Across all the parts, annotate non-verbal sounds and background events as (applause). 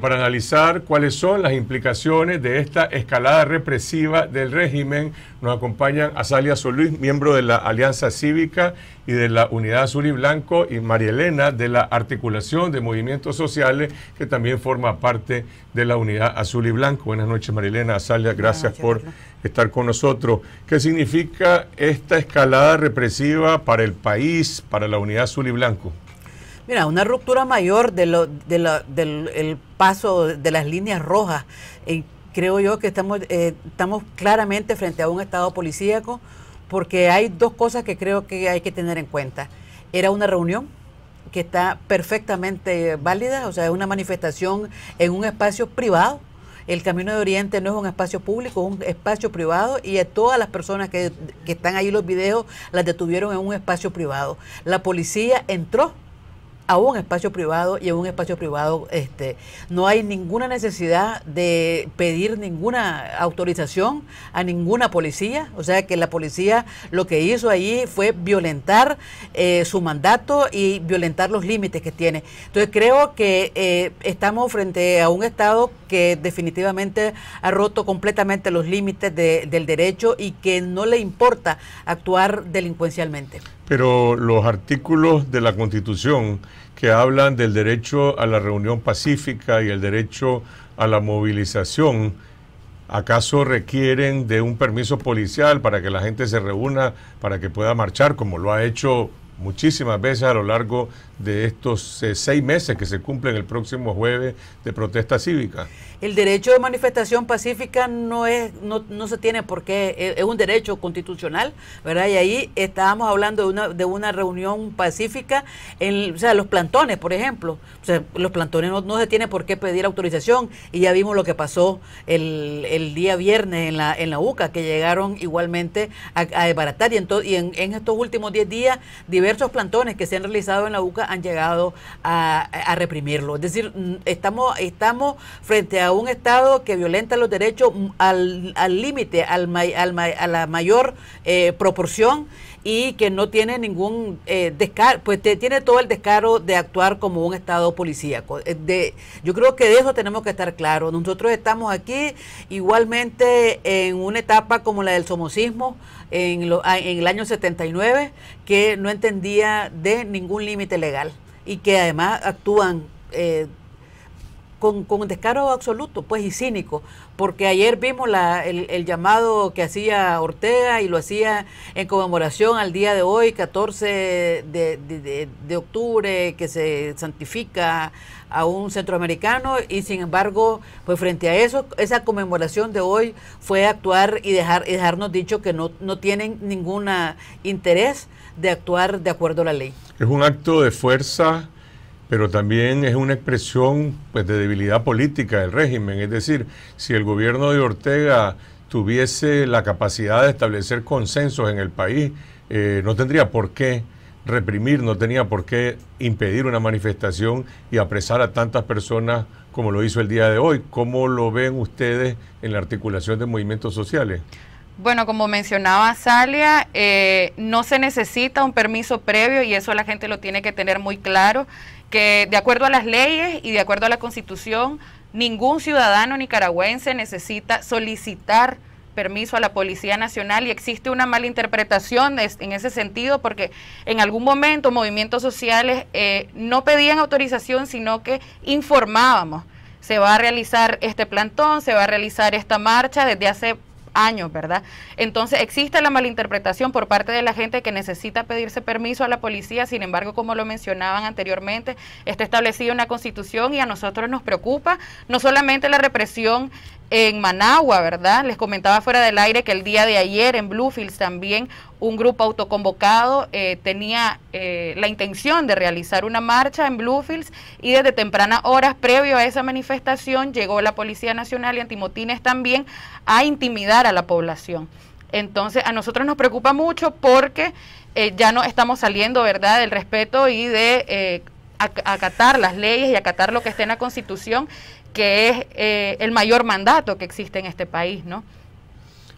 para analizar cuáles son las implicaciones de esta escalada represiva del régimen. Nos acompañan Azalia Solís, miembro de la Alianza Cívica y de la Unidad Azul y Blanco, y María Elena de la Articulación de Movimientos Sociales, que también forma parte de la Unidad Azul y Blanco. Buenas noches, María Elena. Azalia, gracias por estar con nosotros. ¿Qué significa esta escalada represiva para el país, para la Unidad Azul y Blanco? Mira, una ruptura mayor de del paso de las líneas rojas. Eh, creo yo que estamos, eh, estamos claramente frente a un estado policíaco porque hay dos cosas que creo que hay que tener en cuenta. Era una reunión que está perfectamente válida, o sea, es una manifestación en un espacio privado. El Camino de Oriente no es un espacio público, es un espacio privado y a todas las personas que, que están ahí los videos las detuvieron en un espacio privado. La policía entró a un espacio privado y en un espacio privado este no hay ninguna necesidad de pedir ninguna autorización a ninguna policía, o sea que la policía lo que hizo ahí fue violentar eh, su mandato y violentar los límites que tiene. Entonces creo que eh, estamos frente a un Estado que definitivamente ha roto completamente los límites del derecho y que no le importa actuar delincuencialmente pero los artículos de la Constitución que hablan del derecho a la reunión pacífica y el derecho a la movilización, ¿acaso requieren de un permiso policial para que la gente se reúna, para que pueda marchar, como lo ha hecho muchísimas veces a lo largo de estos eh, seis meses que se cumplen el próximo jueves de protesta cívica. El derecho de manifestación pacífica no es no, no se tiene por qué, eh, es un derecho constitucional, ¿verdad? Y ahí estábamos hablando de una, de una reunión pacífica, en, o sea, los plantones, por ejemplo. O sea, los plantones no, se tiene por qué pedir autorización y ya vimos lo que pasó el, el día viernes en la, en la UCA, que llegaron igualmente a, desbaratar y, en, y en, en estos últimos diez días diversos diversos plantones que se han realizado en la UCA han llegado a, reprimirlo. Es decir, mm, estamos, estamos frente a un Estado que violenta los derechos mm, al límite, al al, a la mayor eh, proporción y que no tiene ningún eh, descaro, pues tiene todo el descaro de actuar como un Estado policíaco. Eh, de, yo creo que de eso tenemos que estar claros. Nosotros estamos aquí igualmente en una etapa como la del somocismo en, en el año 79, que no entendía de ningún límite legal y que además actúan eh, con, con descaro absoluto, pues y cínico, porque ayer vimos la, el, llamado que hacía Ortega y lo hacía en conmemoración al día de hoy, 14 de, octubre, que se santifica a un centroamericano y sin embargo, pues frente a eso, esa conmemoración de hoy fue actuar y dejar y dejarnos dicho que no, no tienen ningún interés de actuar de acuerdo a la ley. Es un acto de fuerza pero también es una expresión pues, de debilidad política del régimen. Es decir, si el gobierno de Ortega tuviese la capacidad de establecer consensos en el país, eh, no tendría por qué reprimir, no tenía por qué impedir una manifestación y apresar a tantas personas como lo hizo el día de hoy. ¿Cómo lo ven ustedes en la articulación de movimientos sociales? Bueno, como mencionaba Salia, eh, no se necesita un permiso previo y eso la gente lo tiene que tener muy claro, que de acuerdo a las leyes y de acuerdo a la constitución, ningún ciudadano nicaragüense necesita solicitar permiso a la Policía Nacional y existe una mala interpretación en ese sentido porque en algún momento movimientos sociales eh, no pedían autorización sino que informábamos se va a realizar este plantón, se va a realizar esta marcha desde hace años, ¿verdad? Entonces existe la malinterpretación por parte de la gente que necesita pedirse permiso a la policía, sin embargo, como lo mencionaban anteriormente, está establecida una constitución y a nosotros nos preocupa no solamente la represión en Managua, ¿verdad? Les comentaba fuera del aire que el día de ayer en Bluefields también un grupo autoconvocado eh, tenía eh, la intención de realizar una marcha en Bluefields y desde tempranas horas previo a esa manifestación llegó la Policía Nacional y Antimotines también a intimidar a la población. Entonces a nosotros nos preocupa mucho porque eh, ya no estamos saliendo, ¿verdad?, del respeto y de acatar las leyes y acatar lo que está en la Constitución, que es el mayor mandato que existe en este país, ¿no?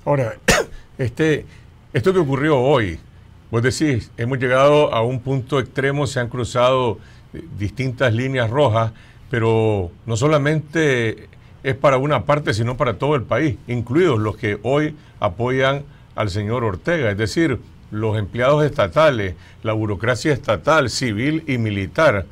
Ahora, (coughs) este esto que ocurrió hoy, vos decís, hemos llegado a un punto extremo, se han cruzado eh, distintas líneas rojas, pero no solamente es para una parte, sino para todo el país, incluidos los que hoy apoyan al señor Ortega, es decir, los empleados estatales, la burocracia estatal, civil y militar.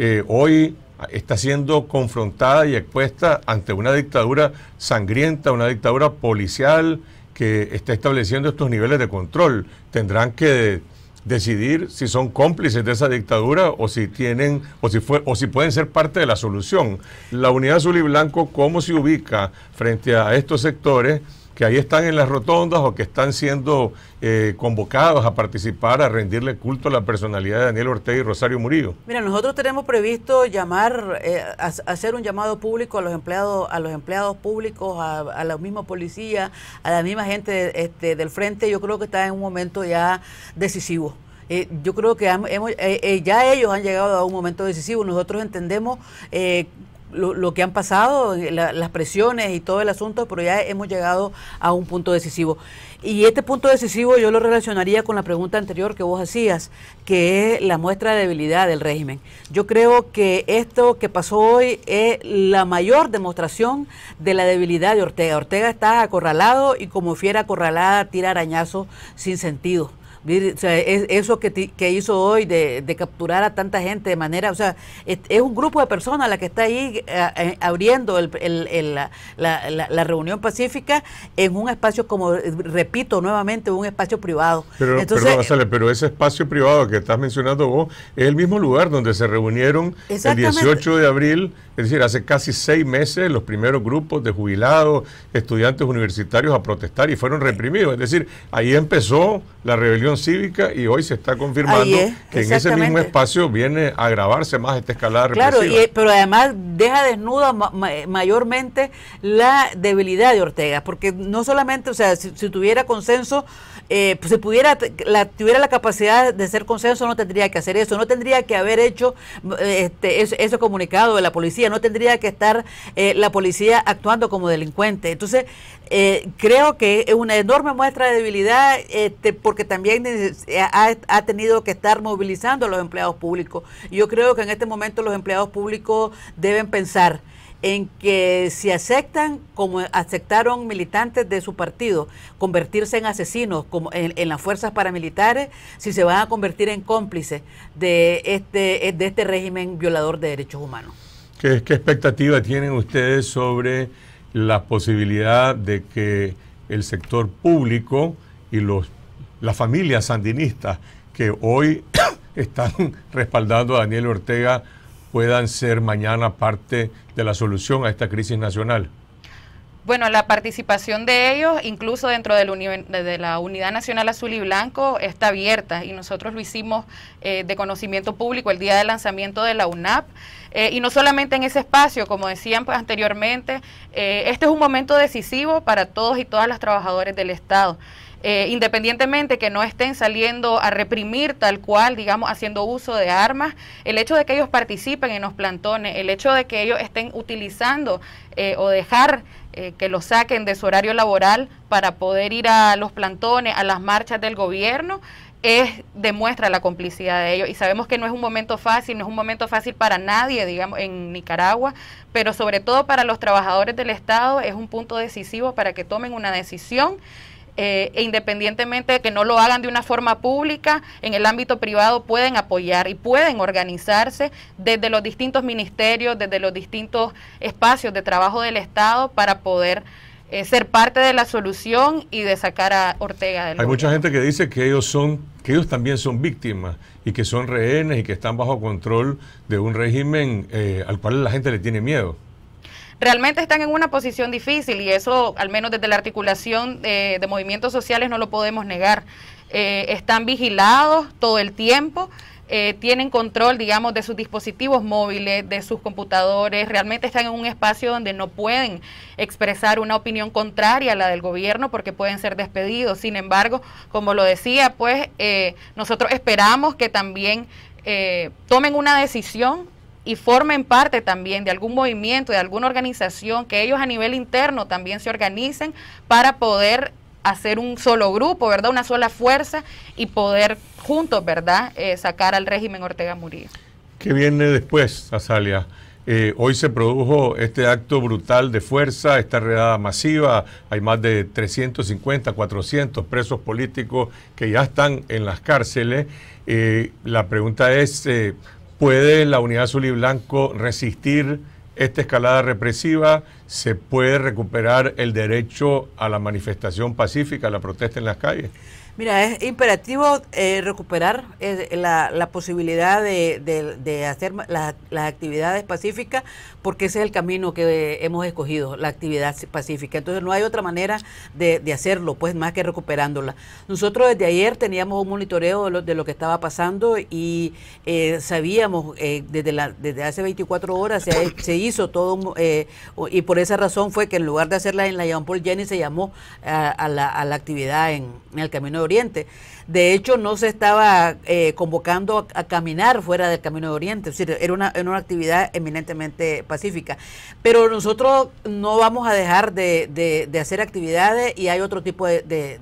Eh, hoy está siendo confrontada y expuesta ante una dictadura sangrienta, una dictadura policial que está estableciendo estos niveles de control. Tendrán que decidir si son cómplices de esa dictadura o si tienen o si fue o si pueden ser parte de la solución. La unidad azul y blanco cómo se ubica frente a estos sectores que ahí están en las rotondas o que están siendo eh, convocados a participar, a rendirle culto a la personalidad de Daniel Ortega y Rosario Murillo? Mira, nosotros tenemos previsto llamar, eh, hacer un llamado público a los empleados, a los empleados públicos, a, la misma policía, a la misma gente este, del frente. Yo creo que está en un momento ya decisivo. Eh, yo creo que ya ellos han llegado a un momento decisivo. Nosotros entendemos lo, que han pasado, eh, las presiones y todo el asunto, pero ya hemos llegado a un punto decisivo. Y este punto decisivo yo lo relacionaría con la pregunta anterior que vos hacías, que es la muestra de debilidad del régimen. Yo creo que esto que pasó hoy es la mayor demostración de la debilidad de Ortega. Ortega está acorralado y como fiera acorralada tira arañazos sin sentido eso que, que hizo hoy de, capturar a tanta gente de manera, o sea, es, un grupo de personas la que está ahí eh, eh, abriendo la, reunión pacífica en un espacio, como repito nuevamente, un espacio privado. Pero, Entonces, pero ese espacio privado que estás mencionando vos es el mismo lugar donde se reunieron el 18 de abril, es decir, hace casi seis meses, los primeros grupos de jubilados, estudiantes universitarios a protestar y fueron reprimidos. Es decir, ahí empezó la rebelión Cívica y hoy se está confirmando que en ese mismo espacio viene a agravarse más esta escalada claro, represiva. pero además deja desnuda mayormente la debilidad de Ortega, porque no solamente, o sea, si tuviera consenso eh, si pues, pudiera, tuviera la capacidad de ser consenso, no tendría que hacer eso, no tendría que haber hecho eh, este, comunicado de la policía, no tendría que estar eh, la policía actuando como delincuente. Entonces, creo que es una enorme muestra de debilidad, este, porque también ha, ha, tenido que estar movilizando a los empleados públicos. Yo creo que en este momento los empleados públicos deben pensar en que si aceptan, como aceptaron militantes de su partido, convertirse en asesinos como en, las fuerzas paramilitares, si se van a convertir en cómplices de este, de este régimen violador de derechos humanos. ¿Qué, qué expectativa tienen ustedes sobre la posibilidad de que el sector público y los, las familias sandinistas que hoy (coughs) están (coughs) respaldando a Daniel Ortega puedan ser mañana parte de la solución a esta crisis nacional? Bueno, la participación de ellos, incluso dentro de la, Unidad Nacional Azul y Blanco, está abierta y nosotros lo hicimos eh, de conocimiento público el día del lanzamiento de la UNAP. Eh, y no solamente en ese espacio, como decían pues, anteriormente, eh, este es un momento decisivo para todos y todas las trabajadores del Estado. Eh, independientemente que no estén saliendo a reprimir tal cual, digamos, haciendo uso de armas, el hecho de que ellos participen en los plantones, el hecho de que ellos estén utilizando eh, o dejar eh, que los saquen de su horario laboral para poder ir a los plantones, a las marchas del gobierno, es, demuestra la complicidad de ellos. Y sabemos que no es un momento fácil, no es un momento fácil para nadie, digamos, en Nicaragua, pero sobre todo para los trabajadores del Estado es un punto decisivo para que tomen una decisión eh, e independientemente de que no lo hagan de una forma pública, en el ámbito privado pueden apoyar y pueden organizarse desde los distintos ministerios, desde los distintos espacios de trabajo del Estado para poder eh, ser parte de la solución y de sacar a Ortega del Hay mucha gente que dice que ellos son que ellos también son víctimas y que son rehenes y que están bajo control de un régimen eh, al cual la gente le tiene miedo realmente están en una posición difícil y eso, al menos desde la articulación eh, de, movimientos sociales, no lo podemos negar. Eh, están vigilados todo el tiempo. Eh, tienen control, digamos, de sus dispositivos móviles, de sus computadores, realmente están en un espacio donde no pueden expresar una opinión contraria a la del gobierno porque pueden ser despedidos. Sin embargo, como lo decía, pues nosotros esperamos que también tomen una decisión y formen parte también de algún movimiento, de alguna organización, que ellos a nivel interno también se organicen para poder hacer un solo grupo, ¿verdad? Una sola fuerza y poder juntos, ¿verdad? Eh, sacar al régimen Ortega Murillo. ¿Qué viene después, Azalia? Eh, hoy se produjo este acto brutal de fuerza, esta redada masiva. Hay más de 350, 400 presos políticos que ya están en las cárceles. Eh, la pregunta es, ¿Puede la unidad azul y blanco resistir esta escalada represiva? ¿Se puede recuperar el derecho a la manifestación pacífica, a la protesta en las calles? Mira, es imperativo eh, recuperar eh, la, posibilidad de, hacer las, actividades pacíficas porque ese es el camino que hemos escogido, la actividad pacífica. Entonces no hay otra manera de, hacerlo, pues más que recuperándola. Nosotros desde ayer teníamos un monitoreo de lo, que estaba pasando y eh, sabíamos desde, la, desde hace 24 horas se, hizo todo y por esa razón fue que en lugar de hacerla en la Jean Paul Jenny se llamó a, la, actividad en, en el camino de Oriente. De hecho, no se estaba eh, convocando a, caminar fuera del Camino de Oriente, es decir, era una, actividad eminentemente pacífica. Pero nosotros no vamos a dejar de, hacer actividades y hay otro tipo de,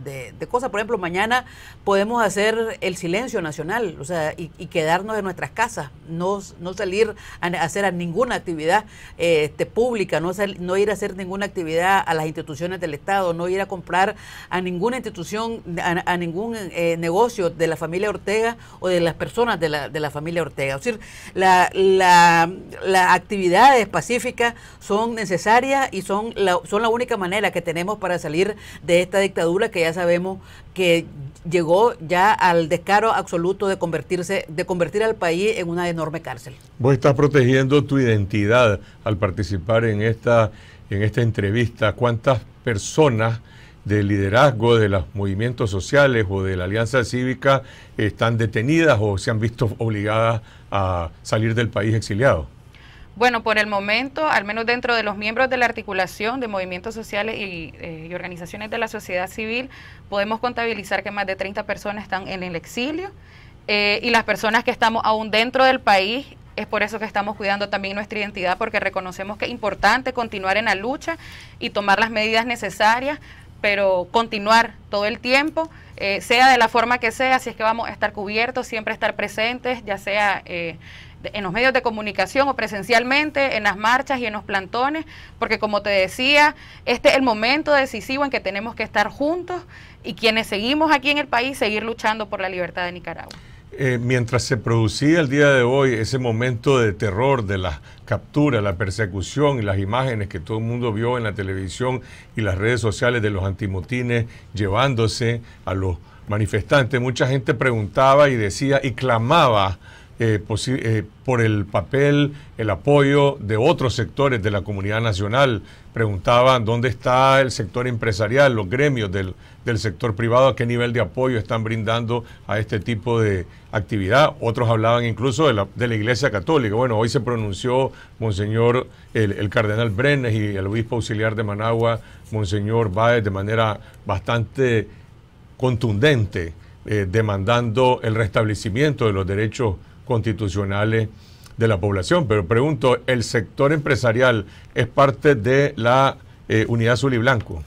cosas. Por ejemplo, mañana podemos hacer el silencio nacional, o sea, y, quedarnos en nuestras casas, no, no salir a, hacer ninguna actividad este, pública, no, no ir a hacer ninguna actividad a las instituciones del Estado, no ir a comprar a ninguna institución, a, ningún... Eh, negocio de la familia Ortega o de las personas de la, de la familia Ortega. Es decir, la, la, las actividades pacíficas son necesarias y son la, son la única manera que tenemos para salir de esta dictadura que ya sabemos que llegó ya al descaro absoluto de convertirse, de convertir al país en una enorme cárcel. Vos estás protegiendo tu identidad al participar en esta, en esta entrevista. ¿Cuántas personas de liderazgo de los movimientos sociales o de la alianza cívica están detenidas o se han visto obligadas a salir del país exiliados? Bueno, por el momento, al menos dentro de los miembros de la articulación de movimientos sociales y, eh, organizaciones de la sociedad civil, podemos contabilizar que más de 30 personas están en el exilio eh, y las personas que estamos aún dentro del país es por eso que estamos cuidando también nuestra identidad, porque reconocemos que es importante continuar en la lucha y tomar las medidas necesarias pero continuar todo el tiempo, eh, sea de la forma que sea, si es que vamos a estar cubiertos, siempre estar presentes, ya sea eh, en los medios de comunicación o presencialmente, en las marchas y en los plantones, porque como te decía, este es el momento decisivo en que tenemos que estar juntos y quienes seguimos aquí en el país, seguir luchando por la libertad de Nicaragua. Eh, mientras se producía el día de hoy ese momento de terror de la captura, la persecución y las imágenes que todo el mundo vio en la televisión y las redes sociales de los antimotines llevándose a los manifestantes, mucha gente preguntaba y decía y clamaba eh, eh, por el papel, el apoyo de otros sectores de la comunidad nacional. Preguntaban dónde está el sector empresarial, los gremios del, sector privado, a qué nivel de apoyo están brindando a este tipo de actividad. Otros hablaban incluso de la, Iglesia Católica. Bueno, hoy se pronunció Monseñor, el, Cardenal Brenes y el obispo auxiliar de Managua, Monseñor Báez, de manera bastante contundente, eh, demandando el restablecimiento de los derechos constitucionales de la población. Pero pregunto, ¿el sector empresarial es parte de la eh, unidad azul y blanco?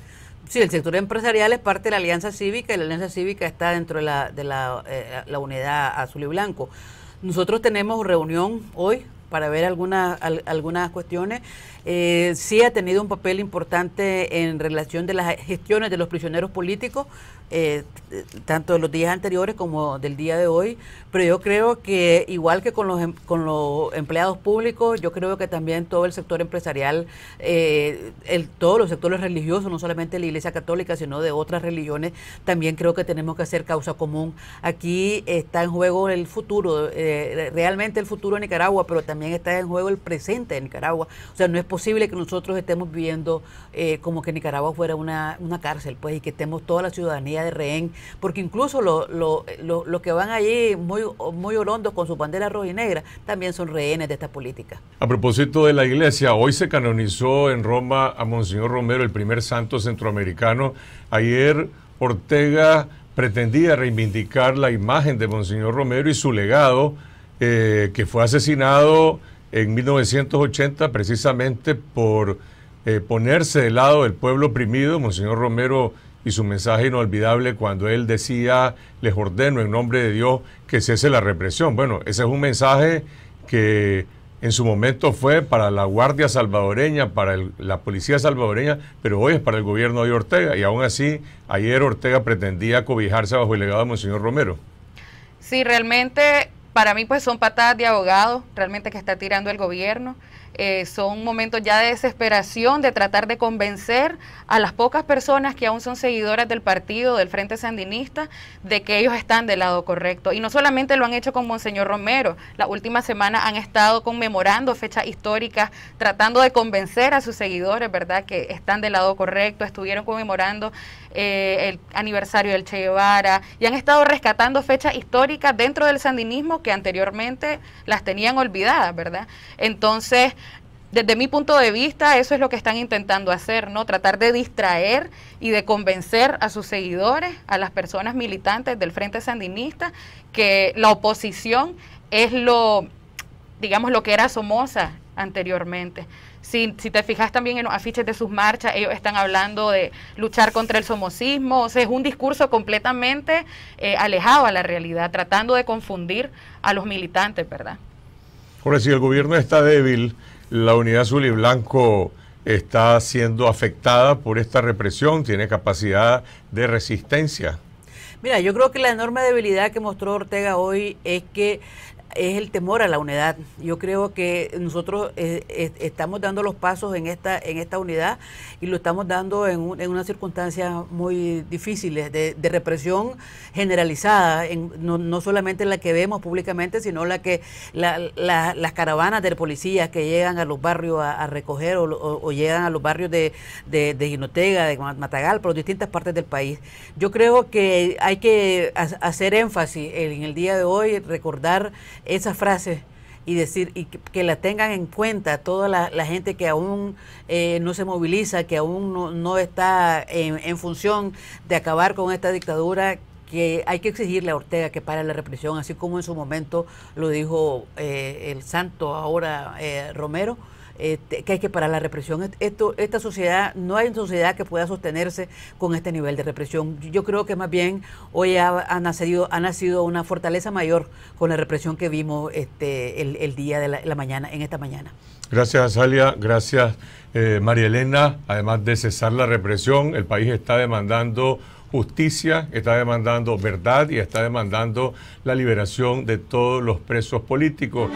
Sí, el sector empresarial es parte de la Alianza Cívica y la Alianza Cívica está dentro de la, de la, eh, unidad azul y blanco. Nosotros tenemos reunión hoy para ver algunas, algunas cuestiones eh, sí ha tenido un papel importante en relación de las gestiones de los prisioneros políticos, eh, tanto de los días anteriores como del día de hoy, pero yo creo que igual que con los, em, con los empleados públicos, yo creo que también todo el sector empresarial, eh, el, todos los sectores religiosos, no solamente la Iglesia Católica, sino de otras religiones, también creo que tenemos que hacer causa común. Aquí está en juego el futuro, eh, realmente el futuro de Nicaragua, pero también está en juego el presente de Nicaragua. O sea, no es posible que nosotros estemos viviendo eh, como que Nicaragua fuera una, una, cárcel, pues, y que estemos toda la ciudadanía de rehén, porque incluso los lo, que van allí muy, muy orondos con su bandera roja y negra también son rehenes de esta política. A propósito de la iglesia, hoy se canonizó en Roma a Monseñor Romero, el primer santo centroamericano. Ayer Ortega pretendía reivindicar la imagen de Monseñor Romero y su legado, eh, que fue asesinado en 1980 precisamente por eh, ponerse de lado del pueblo oprimido, Monseñor Romero y su mensaje inolvidable cuando él decía, les ordeno en nombre de Dios que cese la represión. Bueno, ese es un mensaje que en su momento fue para la Guardia Salvadoreña, para la Policía Salvadoreña, pero hoy es para el gobierno de Ortega. Y aún así, ayer Ortega pretendía cobijarse bajo el legado de Monseñor Romero. Sí, realmente para mí pues son patadas de abogado realmente que está tirando el gobierno. Eh, son momentos ya de desesperación, de tratar de convencer a las pocas personas que aún son seguidoras del partido, del Frente Sandinista, de que ellos están del lado correcto. Y no solamente lo han hecho con Monseñor Romero, la última semana han estado conmemorando fechas históricas, tratando de convencer a sus seguidores, ¿verdad?, que están del lado correcto, estuvieron conmemorando eh, el aniversario del Che Guevara y han estado rescatando fechas históricas dentro del sandinismo que anteriormente las tenían olvidadas, ¿verdad? Entonces, desde mi punto de vista, eso es lo que están intentando hacer, ¿no? Tratar de distraer y de convencer a sus seguidores, a las personas militantes del Frente Sandinista, que la oposición es lo, digamos, lo que era Somoza anteriormente. Si, te fijas también en los afiches de sus marchas, ellos están hablando de luchar contra el somocismo, o sea, es un discurso completamente eh, alejado a la realidad, tratando de confundir a los militantes, ¿verdad? Ahora, si el gobierno está débil, la unidad azul y blanco está siendo afectada por esta represión, tiene capacidad de resistencia. Mira, yo creo que la enorme debilidad que mostró Ortega hoy es que es el temor a la unidad. Yo creo que nosotros eh, eh, estamos dando los pasos en esta, en esta unidad y lo estamos dando en, unas circunstancias muy difíciles de, represión generalizada, no, solamente la que vemos públicamente, sino la que las caravanas de policías que llegan a los barrios a, recoger o, llegan a los barrios de, de, de Ginotega, de Matagalpa, por distintas partes del país. Yo creo que hay que hacer énfasis en el día de hoy, recordar esas frases y decir y que, la tengan en cuenta toda la, gente que aún eh, no se moviliza, que aún no, no está en, en, función de acabar con esta dictadura, que hay que exigirle a Ortega que pare la represión, así como en su momento lo dijo eh, el santo ahora eh, Romero. Este, que hay que parar la represión. esta sociedad, no hay sociedad que pueda sostenerse con este nivel de represión. Yo creo que más bien hoy ha, nacido, ha nacido una fortaleza mayor con la represión que vimos este, el, día de la, mañana, en esta mañana. Gracias, Azalia. Gracias, eh, María Elena. Además de cesar la represión, el país está demandando justicia, está demandando verdad y está demandando la liberación de todos los presos políticos.